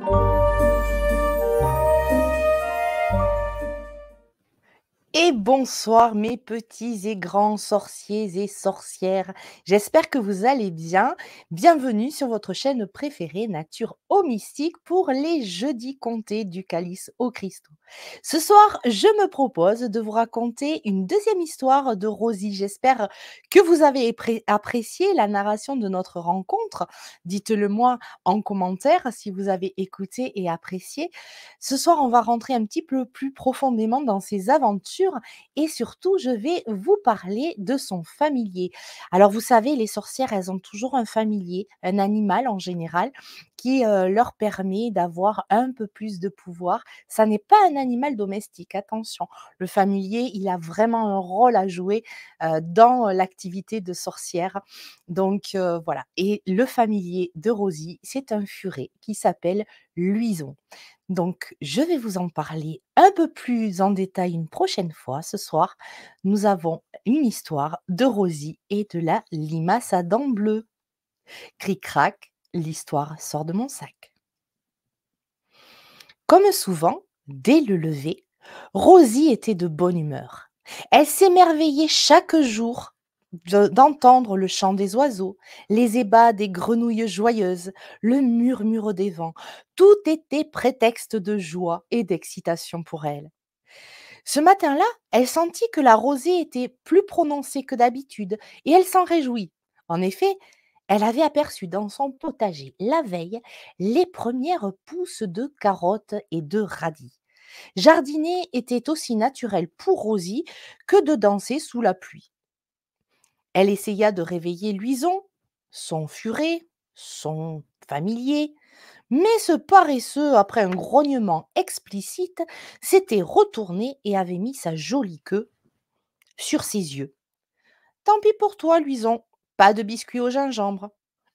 Oh. bonsoir mes petits et grands sorciers et sorcières. J'espère que vous allez bien. Bienvenue sur votre chaîne préférée Nature au Mystique pour les jeudis comptés du calice au Christ. Ce soir, je me propose de vous raconter une deuxième histoire de Rosie. J'espère que vous avez apprécié la narration de notre rencontre. Dites-le moi en commentaire si vous avez écouté et apprécié. Ce soir, on va rentrer un petit peu plus profondément dans ses aventures et surtout, je vais vous parler de son familier. Alors, vous savez, les sorcières, elles ont toujours un familier, un animal en général, qui euh, leur permet d'avoir un peu plus de pouvoir. Ça n'est pas un animal domestique, attention. Le familier, il a vraiment un rôle à jouer euh, dans l'activité de sorcière. Donc, euh, voilà. Et le familier de Rosie, c'est un furet qui s'appelle Luison. Donc, je vais vous en parler un peu plus en détail une prochaine fois. Ce soir, nous avons une histoire de Rosie et de la limace à dents bleues. Cric-crac, l'histoire sort de mon sac. Comme souvent, dès le lever, Rosie était de bonne humeur. Elle s'émerveillait chaque jour d'entendre le chant des oiseaux, les ébats des grenouilles joyeuses, le murmure des vents. Tout était prétexte de joie et d'excitation pour elle. Ce matin-là, elle sentit que la rosée était plus prononcée que d'habitude et elle s'en réjouit. En effet, elle avait aperçu dans son potager la veille les premières pousses de carottes et de radis. Jardiner était aussi naturel pour Rosie que de danser sous la pluie. Elle essaya de réveiller Luison, son furet, son familier, mais ce paresseux, après un grognement explicite, s'était retourné et avait mis sa jolie queue sur ses yeux. Tant pis pour toi, Luison, pas de biscuit au gingembre.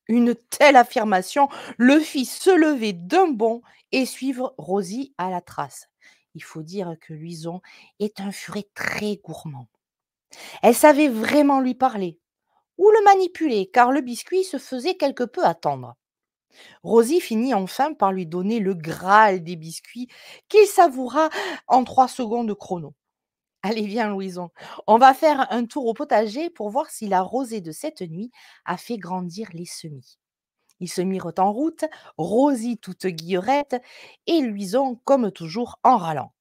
Une telle affirmation le fit se lever d'un bond et suivre Rosie à la trace. Il faut dire que Luison est un furet très gourmand. Elle savait vraiment lui parler ou le manipuler, car le biscuit se faisait quelque peu attendre. Rosie finit enfin par lui donner le Graal des biscuits qu'il savoura en trois secondes chrono. Allez, viens, Louison, on va faire un tour au potager pour voir si la rosée de cette nuit a fait grandir les semis. Ils se mirent en route, Rosie toute guillerette et Louison comme toujours en râlant.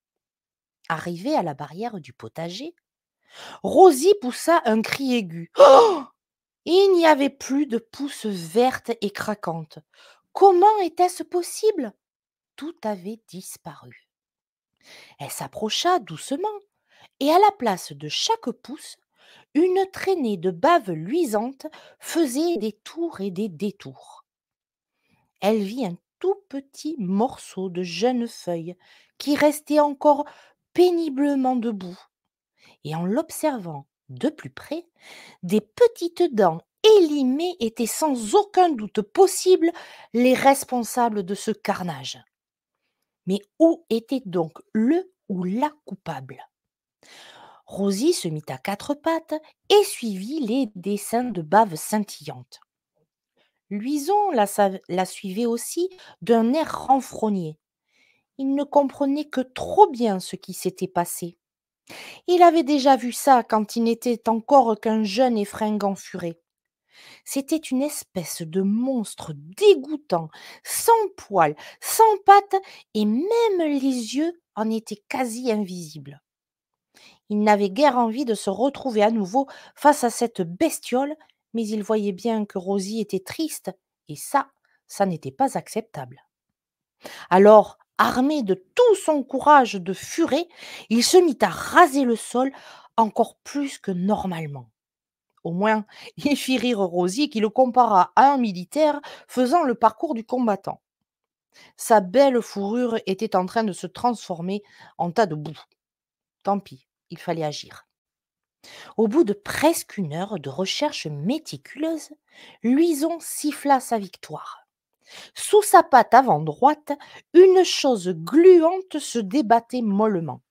Arrivés à la barrière du potager, Rosie poussa un cri aigu. Oh Il n'y avait plus de pouces vertes et craquantes. Comment était-ce possible Tout avait disparu. Elle s'approcha doucement, et à la place de chaque pouce, une traînée de bave luisante faisait des tours et des détours. Elle vit un tout petit morceau de jeune feuille qui restait encore péniblement debout et en l'observant de plus près, des petites dents élimées étaient sans aucun doute possible les responsables de ce carnage. Mais où était donc le ou la coupable Rosie se mit à quatre pattes et suivit les dessins de bave scintillante. Luison la, la suivait aussi d'un air renfrogné. Il ne comprenait que trop bien ce qui s'était passé. Il avait déjà vu ça quand il n'était encore qu'un jeune effringant furet. C'était une espèce de monstre dégoûtant, sans poils, sans pattes, et même les yeux en étaient quasi invisibles. Il n'avait guère envie de se retrouver à nouveau face à cette bestiole, mais il voyait bien que Rosie était triste, et ça, ça n'était pas acceptable. Alors, Armé de tout son courage de furet, il se mit à raser le sol encore plus que normalement. Au moins, il fit rire Rosie qui le compara à un militaire faisant le parcours du combattant. Sa belle fourrure était en train de se transformer en tas de boue. Tant pis, il fallait agir. Au bout de presque une heure de recherche méticuleuse, Luison siffla sa victoire. Sous sa patte avant droite, une chose gluante se débattait mollement.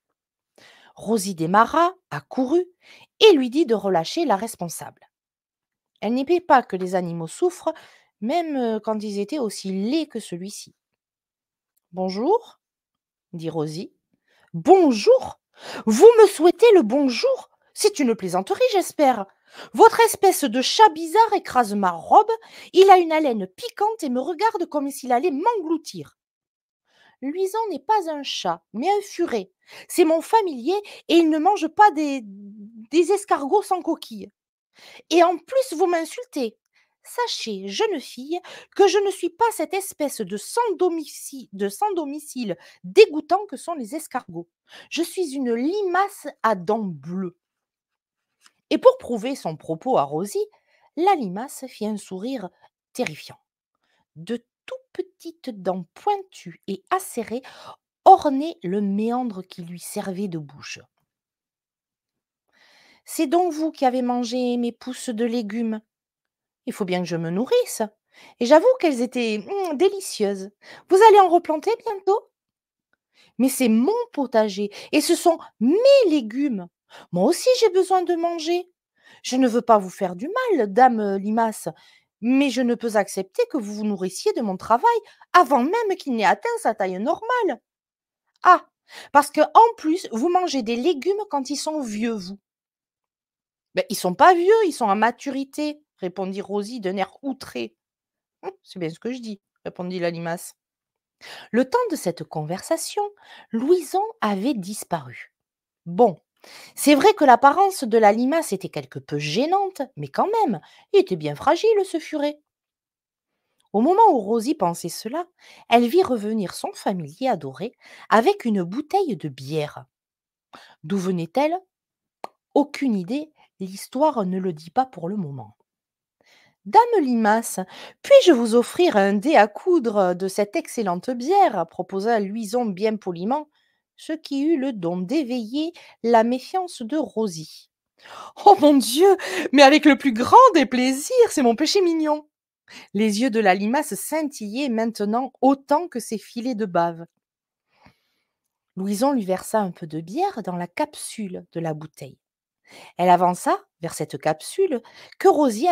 Rosie démarra, accourut, et lui dit de relâcher la responsable. Elle n'aimait pas que les animaux souffrent, même euh, quand ils étaient aussi laids que celui-ci. Bonjour, dit Rosie. Bonjour Vous me souhaitez le bonjour C'est une plaisanterie, j'espère. Votre espèce de chat bizarre écrase ma robe, il a une haleine piquante et me regarde comme s'il allait m'engloutir. Luisan n'est pas un chat, mais un furet. C'est mon familier et il ne mange pas des, des escargots sans coquille. Et en plus, vous m'insultez. Sachez, jeune fille, que je ne suis pas cette espèce de sans domicile dégoûtant que sont les escargots. Je suis une limace à dents bleues. Et pour prouver son propos à Rosie, la limace fit un sourire terrifiant. De tout petites dents pointues et acérées ornaient le méandre qui lui servait de bouche. C'est donc vous qui avez mangé mes pousses de légumes. Il faut bien que je me nourrisse. Et j'avoue qu'elles étaient mmh, délicieuses. Vous allez en replanter bientôt Mais c'est mon potager et ce sont mes légumes. Moi aussi, j'ai besoin de manger. Je ne veux pas vous faire du mal, dame euh, Limace, mais je ne peux accepter que vous vous nourrissiez de mon travail avant même qu'il n'ait atteint sa taille normale. Ah, parce que en plus, vous mangez des légumes quand ils sont vieux, vous. Ben, ils sont pas vieux, ils sont à maturité, répondit Rosie d'un air outré. Hum, c'est bien ce que je dis, répondit la limace. Le temps de cette conversation, Louison avait disparu. Bon, c'est vrai que l'apparence de la limace était quelque peu gênante, mais quand même, il était bien fragile ce furet. Au moment où Rosie pensait cela, elle vit revenir son familier adoré avec une bouteille de bière. D'où venait-elle Aucune idée, l'histoire ne le dit pas pour le moment. Dame Limace, puis-je vous offrir un dé à coudre de cette excellente bière proposa Luison bien poliment, ce qui eut le don d'éveiller la méfiance de Rosie. Oh mon Dieu, mais avec le plus grand des plaisirs, c'est mon péché mignon. Les yeux de la limace scintillaient maintenant autant que ses filets de bave. Louison lui versa un peu de bière dans la capsule de la bouteille. Elle avança vers cette capsule que Rosie,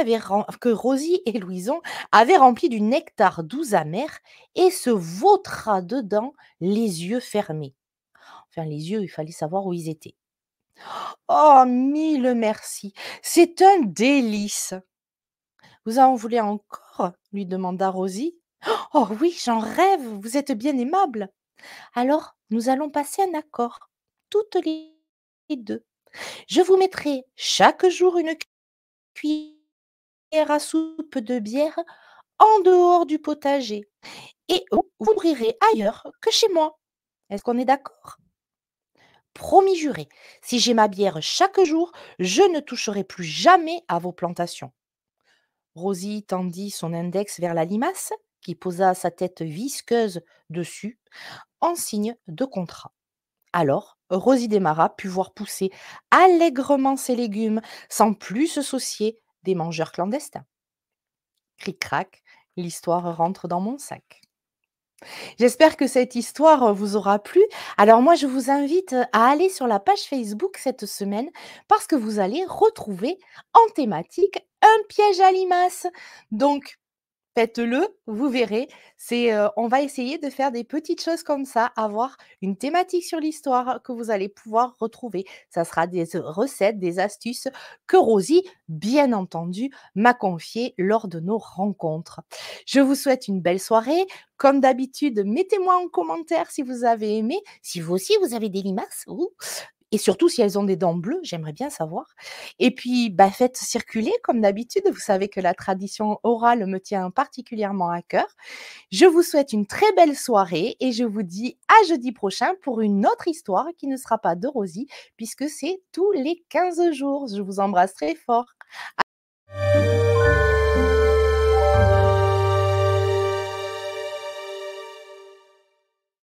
que Rosie et Louison avaient remplie du nectar doux amer et se vautra dedans les yeux fermés. Enfin, les yeux, il fallait savoir où ils étaient. Oh, mille merci. C'est un délice. Vous en voulez encore lui demanda Rosie. Oh oui, j'en rêve. Vous êtes bien aimable. Alors, nous allons passer un accord, toutes les deux. Je vous mettrai chaque jour une cuillère à soupe de bière en dehors du potager et vous ouvrirez ailleurs que chez moi. Est-ce qu'on est d'accord promis juré. Si j'ai ma bière chaque jour, je ne toucherai plus jamais à vos plantations. Rosie tendit son index vers la limace, qui posa sa tête visqueuse dessus, en signe de contrat. Alors, Rosie démarra put voir pousser allègrement ses légumes, sans plus se soucier des mangeurs clandestins. Cric-crac, l'histoire rentre dans mon sac. J'espère que cette histoire vous aura plu. Alors moi, je vous invite à aller sur la page Facebook cette semaine parce que vous allez retrouver en thématique un piège à limaces. Donc, faites-le, vous verrez. C'est, on va essayer de faire des petites choses comme ça, avoir une thématique sur l'histoire que vous allez pouvoir retrouver. Ça sera des recettes, des astuces que Rosie, bien entendu, m'a confiées lors de nos rencontres. Je vous souhaite une belle soirée. Comme d'habitude, mettez-moi en commentaire si vous avez aimé. Si vous aussi, vous avez des limaces. ou et surtout, si elles ont des dents bleues, j'aimerais bien savoir. Et puis, bah, faites circuler comme d'habitude. Vous savez que la tradition orale me tient particulièrement à cœur. Je vous souhaite une très belle soirée et je vous dis à jeudi prochain pour une autre histoire qui ne sera pas de Rosie puisque c'est tous les 15 jours. Je vous embrasse très fort.